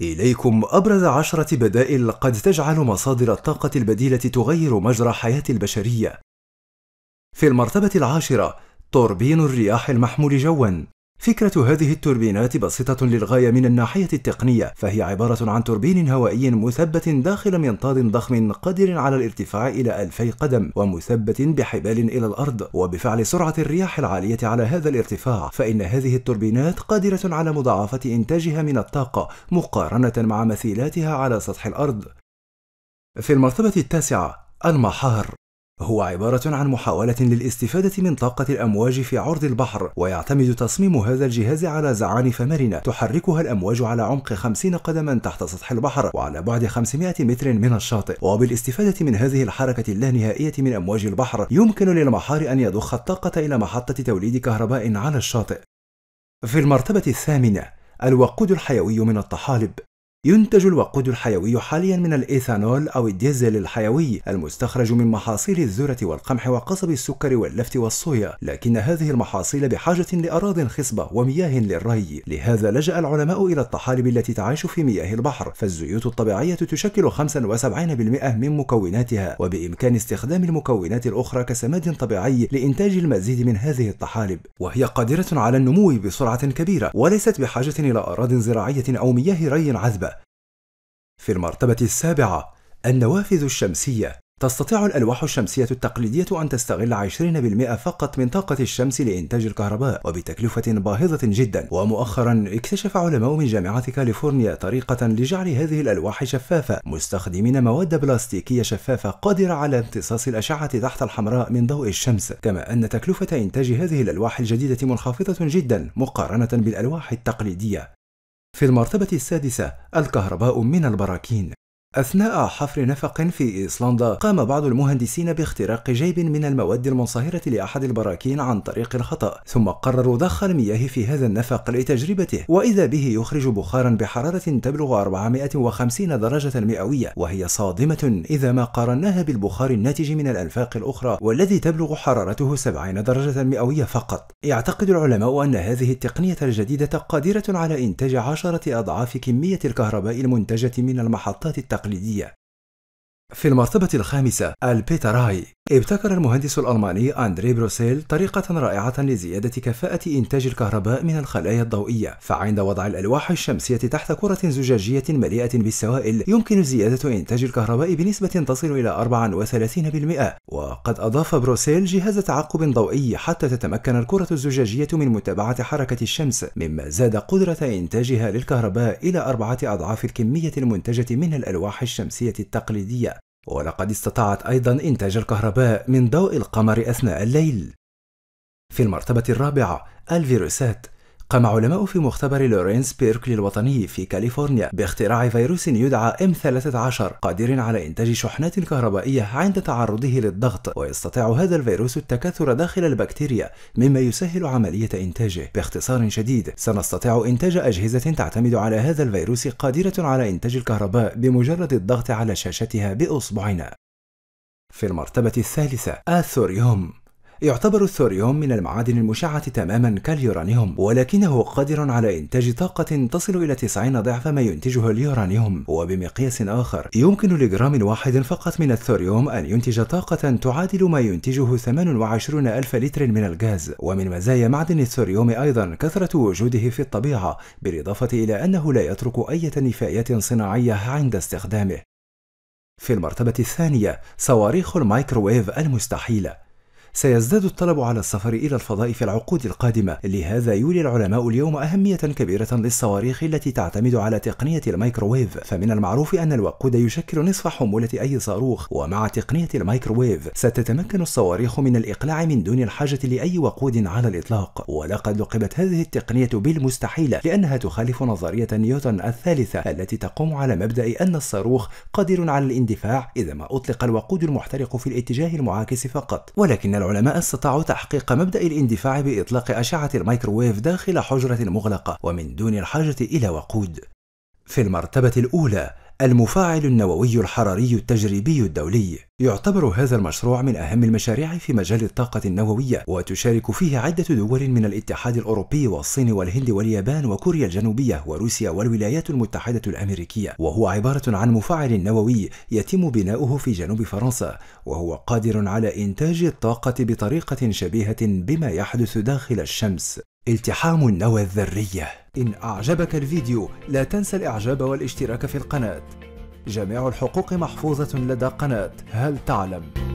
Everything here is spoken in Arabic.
إليكم أبرز عشرة بدائل قد تجعل مصادر الطاقة البديلة تغير مجرى حياة البشرية. في المرتبة العاشرة توربين الرياح المحمول جوا فكرة هذه التوربينات بسيطة للغاية من الناحية التقنية فهي عبارة عن توربين هوائي مثبت داخل منطاد ضخم قادر على الارتفاع إلى 2000 قدم ومثبت بحبال إلى الأرض وبفعل سرعة الرياح العالية على هذا الارتفاع فإن هذه التوربينات قادرة على مضاعفة إنتاجها من الطاقة مقارنة مع مثيلاتها على سطح الأرض في المرتبة التاسعة المحار هو عبارة عن محاولة للاستفادة من طاقة الأمواج في عرض البحر ويعتمد تصميم هذا الجهاز على زعانف مرنة تحركها الأمواج على عمق 50 قدما تحت سطح البحر وعلى بعد 500 متر من الشاطئ وبالاستفادة من هذه الحركة اللانهائية من أمواج البحر يمكن للمحار أن يضخ الطاقة إلى محطة توليد كهرباء على الشاطئ في المرتبة الثامنة الوقود الحيوي من الطحالب ينتج الوقود الحيوي حاليا من الإيثانول أو الديزل الحيوي المستخرج من محاصيل الذرة والقمح وقصب السكر واللفت والصويا لكن هذه المحاصيل بحاجة لأراض خصبة ومياه للري لهذا لجأ العلماء إلى الطحالب التي تعيش في مياه البحر فالزيوت الطبيعية تشكل 75% من مكوناتها وبإمكان استخدام المكونات الأخرى كسماد طبيعي لإنتاج المزيد من هذه الطحالب وهي قادرة على النمو بسرعة كبيرة وليست بحاجة إلى أراض زراعية أو مياه ري عذبة في المرتبة السابعة النوافذ الشمسية تستطيع الألواح الشمسية التقليدية أن تستغل 20% فقط من طاقة الشمس لإنتاج الكهرباء وبتكلفة باهظة جدا ومؤخرا اكتشف علماء من جامعة كاليفورنيا طريقة لجعل هذه الألواح شفافة مستخدمين مواد بلاستيكية شفافة قادرة على امتصاص الأشعة تحت الحمراء من ضوء الشمس كما أن تكلفة إنتاج هذه الألواح الجديدة منخفضة جدا مقارنة بالألواح التقليدية في المرتبة السادسة الكهرباء من البراكين أثناء حفر نفق في إيسلندا قام بعض المهندسين باختراق جيب من المواد المنصهرة لأحد البراكين عن طريق الخطأ ثم قرروا ضخ المياه في هذا النفق لتجربته وإذا به يخرج بخارا بحرارة تبلغ 450 درجة مئوية وهي صادمة إذا ما قارناها بالبخار الناتج من الأنفاق الأخرى والذي تبلغ حرارته 70 درجة مئوية فقط يعتقد العلماء أن هذه التقنية الجديدة قادرة على إنتاج عشرة أضعاف كمية الكهرباء المنتجة من المحطات التقنية التقليدية في المرتبة الخامسة البيتاراي ابتكر المهندس الألماني أندري بروسيل طريقة رائعة لزيادة كفاءة إنتاج الكهرباء من الخلايا الضوئية، فعند وضع الألواح الشمسية تحت كرة زجاجية مليئة بالسوائل، يمكن زيادة إنتاج الكهرباء بنسبة تصل إلى 34%، وقد أضاف بروسيل جهاز تعقب ضوئي حتى تتمكن الكرة الزجاجية من متابعة حركة الشمس، مما زاد قدرة إنتاجها للكهرباء إلى أربعة أضعاف الكمية المنتجة من الألواح الشمسية التقليدية. ولقد استطاعت أيضا إنتاج الكهرباء من ضوء القمر أثناء الليل. في المرتبة الرابعة الفيروسات قام علماء في مختبر لورينس بيركلي الوطني في كاليفورنيا باختراع فيروس يدعى M13 قادر على إنتاج شحنات كهربائية عند تعرضه للضغط ويستطيع هذا الفيروس التكاثر داخل البكتيريا مما يسهل عملية إنتاجه باختصار شديد سنستطيع إنتاج أجهزة تعتمد على هذا الفيروس قادرة على إنتاج الكهرباء بمجرد الضغط على شاشتها بإصبعنا في المرتبة الثالثة آثوريوم يعتبر الثوريوم من المعادن المشعة تماما كاليورانيوم ولكنه قادر على إنتاج طاقة تصل إلى 90 ضعف ما ينتجه اليورانيوم وبمقياس آخر يمكن لجرام واحد فقط من الثوريوم أن ينتج طاقة تعادل ما ينتجه 28 ألف لتر من الغاز ومن مزايا معدن الثوريوم أيضا كثرة وجوده في الطبيعة بالإضافة إلى أنه لا يترك أي نفايات صناعية عند استخدامه في المرتبة الثانية صواريخ الميكروويف المستحيلة سيزداد الطلب على السفر إلى الفضاء في العقود القادمة لهذا يولي العلماء اليوم أهمية كبيرة للصواريخ التي تعتمد على تقنية الميكروويف فمن المعروف أن الوقود يشكل نصف حمولة أي صاروخ ومع تقنية الميكروويف ستتمكن الصواريخ من الإقلاع من دون الحاجة لأي وقود على الإطلاق ولقد لقبت هذه التقنية بالمستحيلة لأنها تخالف نظرية نيوتن الثالثة التي تقوم على مبدأ أن الصاروخ قادر على الاندفاع إذا ما أطلق الوقود المحترق في الاتجاه المعاكس فقط ولكن العلماء استطاعوا تحقيق مبدأ الاندفاع بإطلاق أشعة الميكروويف داخل حجرة مغلقة ومن دون الحاجة إلى وقود في المرتبة الأولى المفاعل النووي الحراري التجريبي الدولي يعتبر هذا المشروع من أهم المشاريع في مجال الطاقة النووية وتشارك فيه عدة دول من الاتحاد الأوروبي والصين والهند واليابان وكوريا الجنوبية وروسيا والولايات المتحدة الأمريكية وهو عبارة عن مفاعل نووي يتم بناؤه في جنوب فرنسا وهو قادر على إنتاج الطاقة بطريقة شبيهة بما يحدث داخل الشمس التحام النوى الذرية إن أعجبك الفيديو لا تنسى الإعجاب والاشتراك في القناة جميع الحقوق محفوظة لدى قناة هل تعلم؟